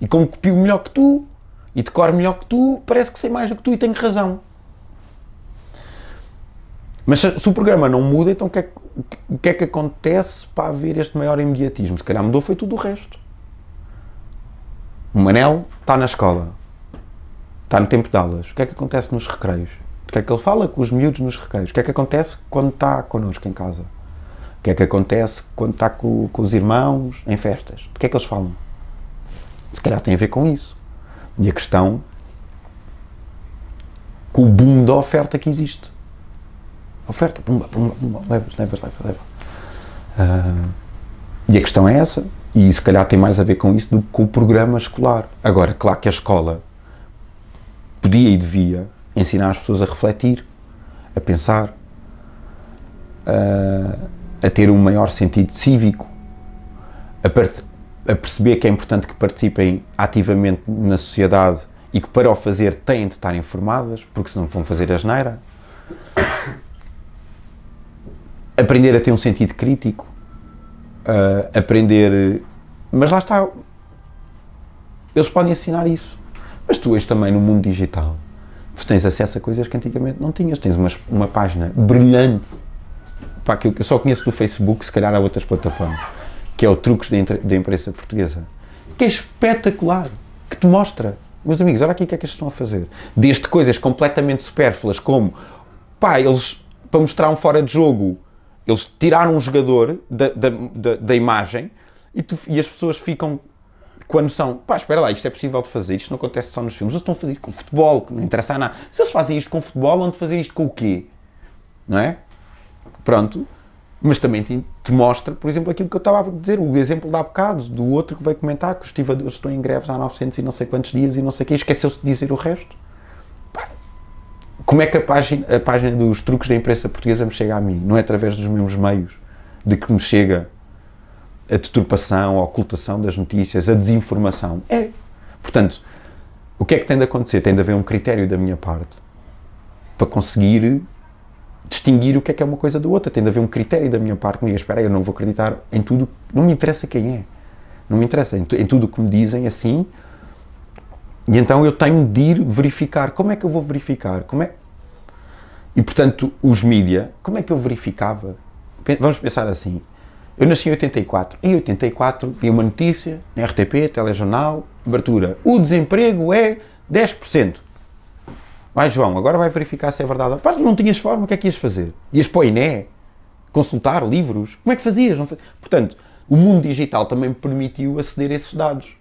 E como copio melhor que tu e decoro melhor que tu, parece que sei mais do que tu e tenho razão. Mas se o programa não muda, então o que, é, que é que acontece para haver este maior imediatismo? Se calhar mudou foi tudo o resto. O Manel está na escola, está no tempo de aulas. O que é que acontece nos recreios? O que é que ele fala com os miúdos nos recreios? O que é que acontece quando está connosco em casa? O que é que acontece quando está com, com os irmãos em festas? O que é que eles falam? se calhar tem a ver com isso. E a questão com o boom da oferta que existe. Oferta, pumba, pumba, pumba, levas, levas, levas, Uh, e a questão é essa, e se calhar tem mais a ver com isso do que com o programa escolar. Agora, claro que a escola podia e devia ensinar as pessoas a refletir, a pensar, a, ah, a ter um maior sentido cívico, a, participar a perceber que é importante que participem ativamente na sociedade e que para o fazer têm de estar informadas, porque senão vão fazer asneira. Aprender a ter um sentido crítico, uh, aprender. Mas lá está. Eles podem ensinar isso. Mas tu és também no mundo digital. Tu tens acesso a coisas que antigamente não tinhas. Tens uma, uma página brilhante para aquilo que eu só conheço do Facebook, se calhar há outras plataformas que é o Truques da Imprensa Portuguesa, que é espetacular, que te mostra. Meus amigos, olha aqui o que é que eles estão a fazer. Desde coisas completamente supérfluas, como pá, eles, para mostrar um fora de jogo, eles tiraram um jogador da, da, da, da imagem e, tu, e as pessoas ficam quando são, pá, espera lá, isto é possível de fazer, isto não acontece só nos filmes, eles estão a fazer com futebol, que não interessa nada. Se eles fazem isto com futebol, onde fazer isto com o quê? Não é? Pronto mas também te, te, mostra, por exemplo, aquilo que eu estava a dizer, o exemplo de há bocado, do outro que veio comentar que os estivadores estão em greves há 900 e não sei quantos dias e não sei o quê, esqueceu-se de dizer o resto. Como é que a página, a página dos truques da imprensa portuguesa me chega a mim? Não é através dos mesmos meios de que me chega a deturpação, a ocultação das notícias, a desinformação? É. Portanto, o que é que tem de acontecer? Tem de haver um critério da minha parte para conseguir distinguir o que é que é uma coisa da outra. Tem de haver um critério da minha parte que me diga: espera, eu não vou acreditar em tudo, não me interessa quem é, não me interessa em, em tudo o que me dizem assim. E então eu tenho de ir verificar. Como é que eu vou verificar? Como é? E portanto, os mídia, como é que eu verificava? Vamos pensar assim. Eu nasci em 84. Em 84 vi uma notícia na RTP, telejornal, abertura. O desemprego é 10%. Vai, João, agora vai verificar se é verdade. Pá, não tinhas forma, o que é que ias fazer? Ias para o INE? Consultar livros? Como é que fazias? fazias? Portanto, o mundo digital também permitiu aceder a esses dados.